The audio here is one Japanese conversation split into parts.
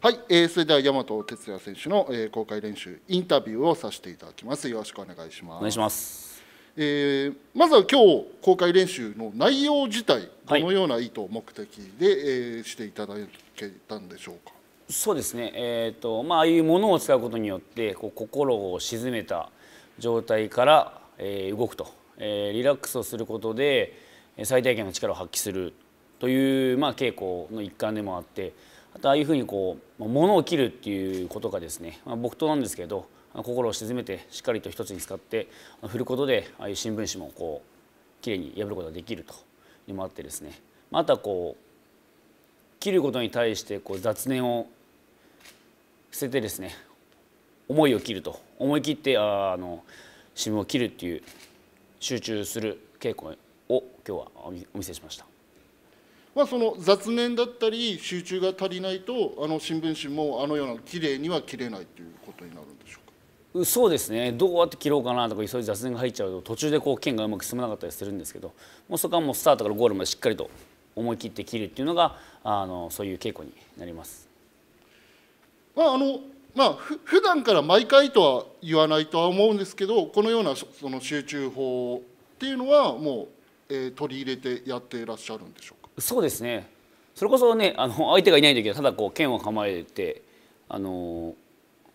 はい、えー、それでは大和哲也選手の、えー、公開練習インタビューをさせていただきます。よろしくお願いします。お願いします。えー、まずは今日公開練習の内容自体どのような意図を目的で、はえー、していただけたんでしょうか。そうですね。えっ、ー、とまあああいうものを使うことによってこう心を静めた状態から、え動くと、えリラックスをすることで最大限の力を発揮するという、まあ、稽古の一環でもあってあとああいうふうにこう物を切るっていうことがですね、まあ、僕となんですけど心を沈めてしっかりと一つに使って振ることでああいう新聞紙もこうきれいに破ることができるというのもあってですねまたこう切ることに対してこう雑念を捨ててですね思いを切ると思い切ってあのシムを切るっていう集中する稽古を今日はお見せしました。まあ、その雑念だったり集中が足りないとあの新聞紙もあのような綺麗には切れないということになるんでしょうかそうですねどうやって切ろうかなとかそういう雑念が入っちゃうと途中でこう剣がうまく進まなかったりするんですけどもうそこはもうスタートからゴールまでしっかりと思い切って切るっていうのがあのそういう稽古になります。まあ、あのまあ普段から毎回とは言わないとは思うんですけどこのようなその集中法っていうのはもう、えー、取り入れてやっていらっしゃるんでしょうかそうですねそれこそねあの相手がいない時はただこう剣を構えてあの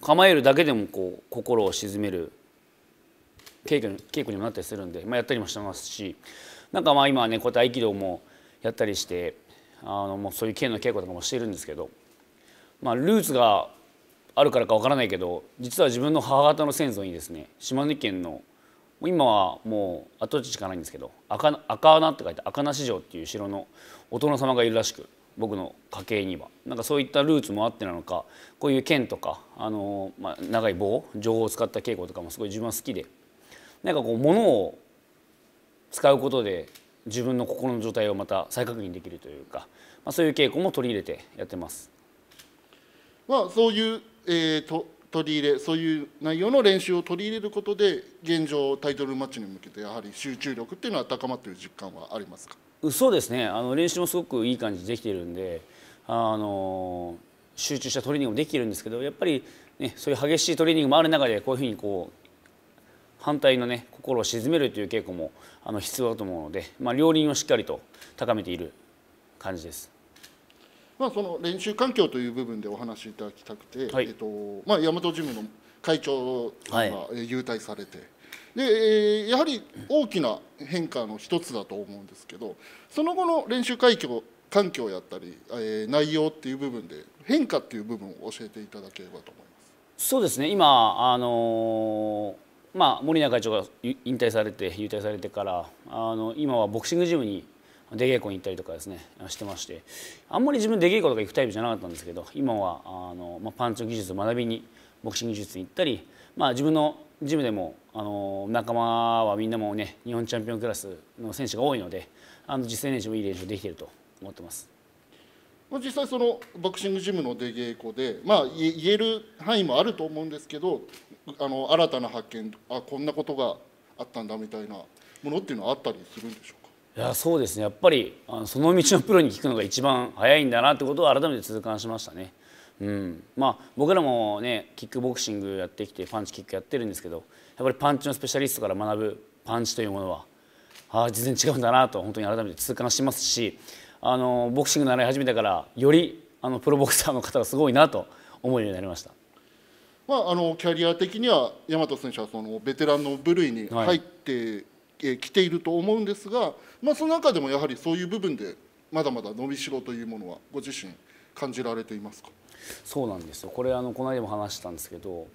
構えるだけでもこう心を鎮める稽古稽古にもなったりするんで、まあ、やったりもしてますしなんかまあ今はねこうやって合気道もやったりしてあのもうそういう剣の稽古とかもしてるんですけど、まあ、ルーツがあるからかわからないけど実は自分の母方の先祖にですね島根県の今はもう跡地しかないんですけど赤赤穴って書いて赤名市場っていう城のお殿様がいるらしく僕の家系にはなんかそういったルーツもあってなのかこういう剣とかあの、まあ、長い棒情報を使った稽古とかもすごい自分は好きでなんかこう物を使うことで自分の心の状態をまた再確認できるというか、まあ、そういう稽古も取り入れてやってます。まあ、そういうえー、と取り入れそういう内容の練習を取り入れることで現状タイトルマッチに向けてやはり集中力っていうのは高まっている実感はありますかそうですねあの練習もすごくいい感じできているんであの集中したトレーニングもできてるんですけどやっぱり、ね、そういう激しいトレーニングもある中でこういうふうにこう反対のね心を鎮めるという稽古もあの必要だと思うので、まあ、両輪をしっかりと高めている感じです。まあ、その練習環境という部分でお話しいただきたくて、はい、えっとまあ、大和ジムの会長さんが優退されて、はい、でやはり大きな変化の一つだと思うんですけどその後の練習会境環境やったり、え内容っていう部分で変化っていう部分を教えていただければと思いますそうですね今、あのー、まあ、森永会長が引退されて優退されてからあの今はボクシングジムに出稽古に行ったりとかですねしてましてあんまり自分出稽古とか行くタイプじゃなかったんですけど今はあの、まあ、パンチの技術を学びにボクシング技術に行ったり、まあ、自分のジムでもあの仲間はみんなもね日本チャンピオンクラスの選手が多いのであの実際練習もいい練習できてると思ってます。実際そのボクシングジムの出稽古で、まあ、言える範囲もあると思うんですけどあの新たな発見あこんなことがあったんだみたいなものっていうのはあったりするんでしょういやそうですねやっぱりあのその道のプロに聞くのが一番早いんだなってことを改めて痛感しましたね。うんまあ、僕らもねキックボクシングやってきてパンチキックやってるんですけどやっぱりパンチのスペシャリストから学ぶパンチというものはあ全然違うんだなと本当に改めて痛感しますしあのボクシング習い始めたからよりあのプロボクサーの方がすごいなと思うようになりました。まあ、あのキャリア的には大和選手はそのベテランの部類に入って、はい来ていると思うんですが、まあ、その中でもやはりそういう部分でまだまだ伸びしろというものはご自身感じられていますかそうなんですよこれあのこの間も話したんですけど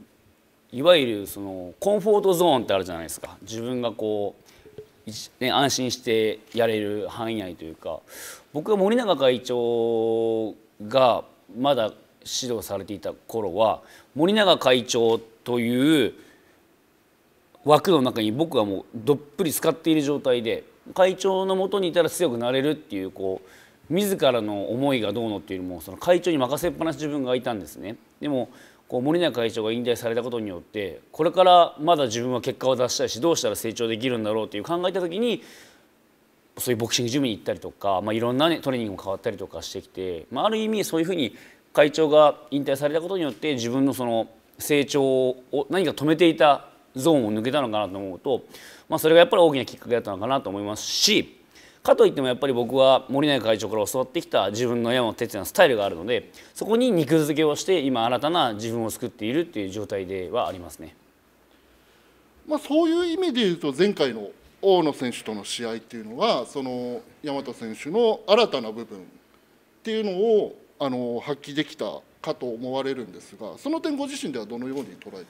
いわゆるそのコンフォートゾーンってあるじゃないですか自分がこう、ね、安心してやれる範囲内というか僕が森永会長がまだ指導されていた頃は森永会長という枠の中に僕はもうどっぷり使っている状態で会長のもとにいたら強くなれるっていうこう自らの思いがどうのっていうよりもその会長に任せっぱなし自分がいたんですね。でもこう森永会長が引退されたことによってこれからまだ自分は結果を出したいしどうしたら成長できるんだろうっていう考えた時にそういうボクシングジムに行ったりとか、まあ、いろんな、ね、トレーニングも変わったりとかしてきて、まあ、ある意味そういうふうに会長が引退されたことによって自分のその成長を何か止めていたゾーンを抜けたのかなと思うと、まあ、それがやっぱり大きなきっかけだったのかなと思いますしかといってもやっぱり僕は森内会長から教わってきた自分の山本哲也のスタイルがあるのでそこに肉付けをして今新たな自分を作っているっていう状態ではありますね。まあ、そういう意味で言うと前回の大野選手との試合っていうのはその大和選手の新たな部分っていうのをあの発揮できたかと思われるんですがその点ご自身ではどのように捉えていま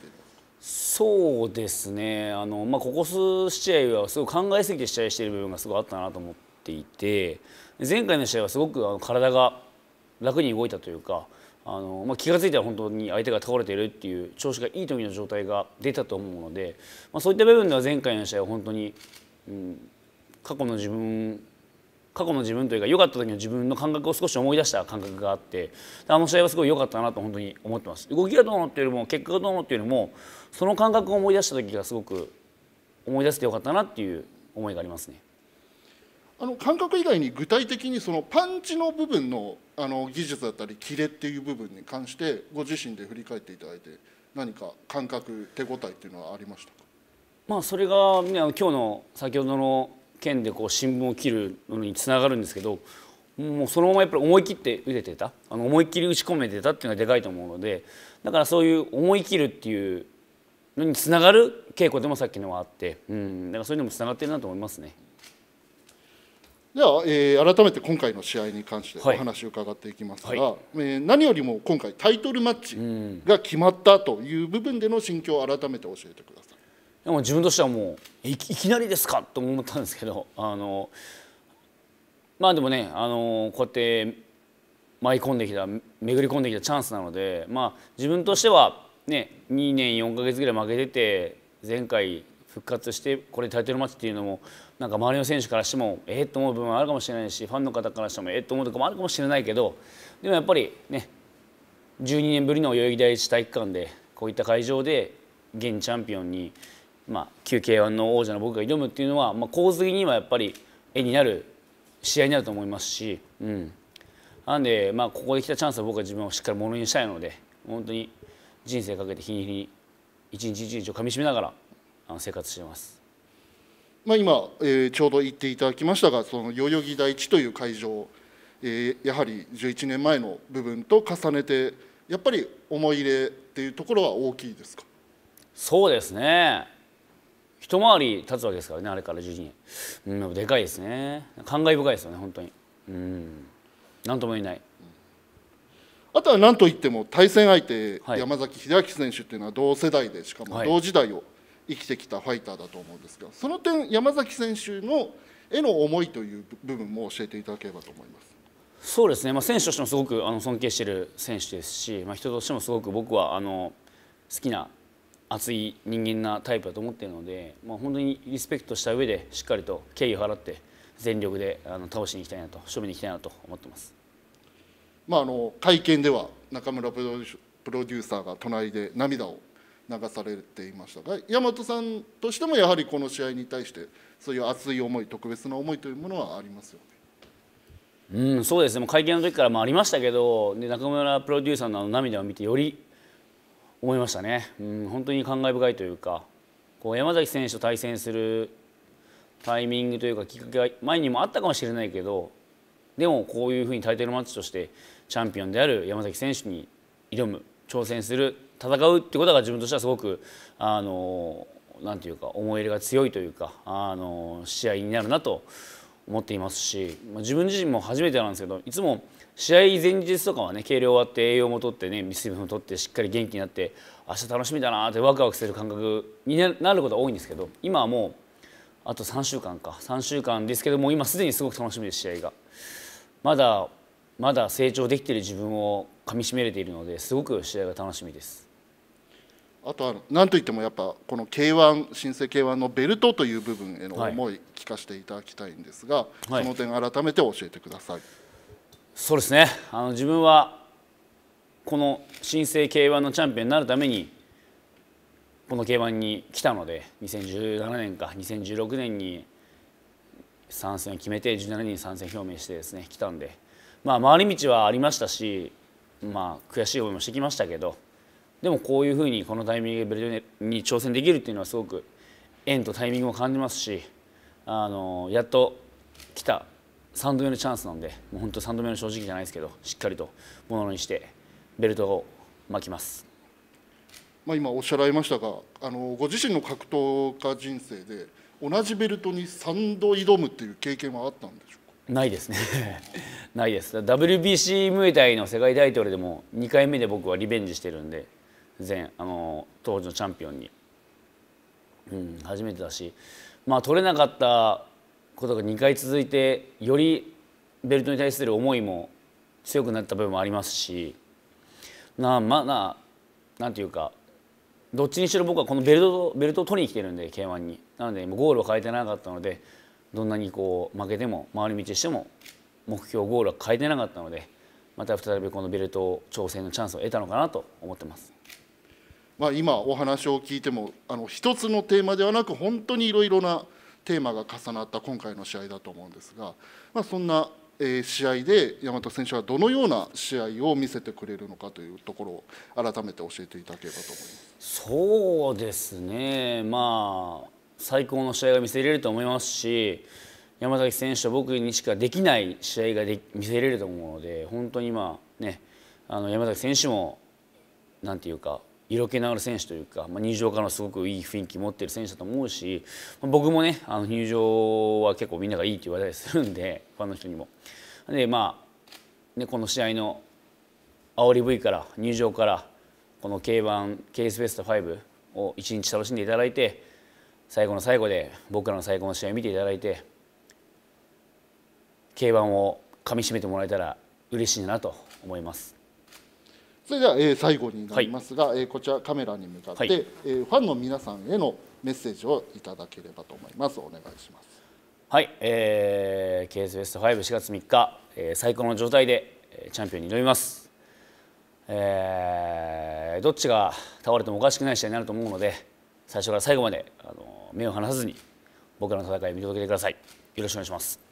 そうですねあの、まあ、ここ数試合はすごい考えすぎて試合している部分がすごいあったなと思っていて前回の試合はすごくあの体が楽に動いたというかあの、まあ、気が付いたら本当に相手が倒れているっていう調子がいい時の状態が出たと思うので、まあ、そういった部分では前回の試合は本当に、うん、過去の自分過去の自分というか良かった時の自分の感覚を少し思い出した感覚があってあの試合はすごい良かったなと本当に思ってます動きがどうのっていうよりも結果がどうのっていうよりもその感覚を思い出した時がすごく思い出せて良かったなっていう思いがありますねあの感覚以外に具体的にそのパンチの部分のあの技術だったりキレっていう部分に関してご自身で振り返っていただいて何か感覚手応えっていうのはありましたかまあそれが、ね、今日の先ほどの剣でこう新聞を切るのにつながるんですけどもうそのままやっぱり思い切って打ててたあの思い切り打ち込めてたっていうのがでかいと思うのでだからそういう思い切るっていうのにつながる稽古でもさっきのはあって、うん、だからそういうのもつながってるなと思いますね。では、えー、改めて今回の試合に関してお話を伺っていきますが、はい、えー、何よりも今回タイトルマッチが決まったという部分での心境を改めて教えてください。でも自分としてはもういきなりですかと思ったんですけどあのまあでもねあのこうやって舞い込んできた巡り込んできたチャンスなので、まあ、自分としては、ね、2年4か月ぐらい負けてて前回復活してこれタイトルマッチっていうのもなんか周りの選手からしてもええと思う部分はあるかもしれないしファンの方からしてもええと思うとこもあるかもしれないけどでもやっぱりね12年ぶりの代々木第一体育館でこういった会場で現チャンピオンにまあ、旧 k 1の王者の僕が挑むっていうのは、まあ、構図的にはやっぱり絵になる試合になると思いますし、うん、なんで、まあ、ここで来たチャンスは僕は自分をしっかりものにしたいので本当に人生かけて日に日に一日一日をかみしめながらあの生活してます。まあ、今、えー、ちょうど言っていただきましたがその代々木第一という会場、えー、やはり11年前の部分と重ねてやっぱり思い入れっていうところは大きいですかそうですね一回り立つわけですからねあれから12年、うん、でかいですね感慨深いですよね本当にうん何とも言えないあとは何といっても対戦相手、はい、山崎英明選手っていうのは同世代でしかも同時代を生きてきたファイターだと思うんですが、はい、その点山崎選手のへの思いという部分も教えていただければと思います。そうですね、まあ、選手としてもすごくあの尊敬している選手ですし、まあ、人としてもすごく僕はあの好きな熱い人間なタイプだと思っているので、まあ、本当にリスペクトした上でしっかりと敬意を払って全力であの倒しにいきたいなと勝負にいきたいなと思ってます、まあ、あの会見では中村プロデューサーが隣で涙を流されていましたが大和さんとしてもやはりこの試合に対してそういう熱い思い特別な思いというものはありますよね。うん、そうですね会見の時からもありましたけどで中村プロデューサーの涙を見てより思いましたね、うん、本当に感慨深いというかこう山崎選手と対戦するタイミングというかきっかけは前にもあったかもしれないけどでもこういうふうにタイトルマッチとしてチャンピオンである山崎選手に挑む挑戦する戦うってことが自分としてはすごくあのなんていうか思い入れが強いというかあの試合になるなと思っていますし、まあ、自分自身も初めてなんですけどいつも試合前日とかはね計量終わって栄養もとってね水分もとってしっかり元気になって明日楽しみだなってワクワクする感覚になることが多いんですけど今はもうあと3週間か3週間ですけども今すでにすごく楽しみです試合が。まだまだ成長できてる自分をかみしめれているのですごく試合が楽しみです。あとは何といってもやっぱこの K1 新生 K1 のベルトという部分への思い聞かせていただきたいんですが、はい、その点改めて教えてください、そうですねあの自分はこの新生 K1 のチャンピオンになるためにこの K1 に来たので2017年か2016年に参戦を決めて17人参戦表明してですね来たんでまあ回り道はありましたしまあ悔しい思いもしてきましたけどでもこういうふうにこのタイミングでベルトに挑戦できるっていうのはすごく縁とタイミングも感じますしあのやっと来た3度目のチャンスなんで もう本当3度目の正直じゃないですけどしっかりとものにしてベルトを巻きます。まあ、今おっしゃられましたがあのご自身の格闘家人生で同じベルトに3度挑むっていう経験はあったんでしょうかないですね ないです WBC ムエタイの世界タイトルでも2回目で僕はリベンジしてるんで前あの当時のチャンピオンに、うん、初めてだし、まあ、取れなかったことが2回続いてよりベルトに対する思いも強くなった部分もありますしなまあななんていうかどっちにしろ僕はこのベルトベルトを取りに来てるんで k 1になのでゴールを変えてなかったのでどんなにこう負けても回り道しても目標ゴールは変えてなかったのでまた再びこのベルト挑戦のチャンスを得たのかなと思ってます。まあ、今お話を聞いてもあの一つのテーマではなく本当にいろいろなテーマが重なった今回の試合だと思うんですが、まあ、そんな試合で大和選手はどのような試合を見せてくれるのかというところを改めて教えていただければと思いますそうですね、まあ、最高の試合が見せれると思いますし山崎選手は僕にしかできない試合がで見せれると思うので本当にあ、ね、あの山崎選手もなんていうか色気のある選手というか、まあ、入場からすごくいい雰囲気持ってる選手だと思うし、まあ、僕もねあの入場は結構みんながいいって言われたりするんで ファンの人にも。でまあね、この試合の煽り V から入場からこの K1 KS ベスト5を一日楽しんでいただいて最後の最後で僕らの最後の試合を見ていただいて K1 をかみしめてもらえたら嬉しいなと思います。それでは、えー、最後になりますが、はい、えー、こちらカメラに向かって、はい、えー、ファンの皆さんへのメッセージをいただければと思います。お願いします。はい、えー、KS ベスト5、4月3日、えー、最高の状態で、えー、チャンピオンに挑みます。えー、どっちが倒れてもおかしくない試合になると思うので、最初から最後まであの目を離さずに僕らの戦い見届けてください。よろしくお願いします。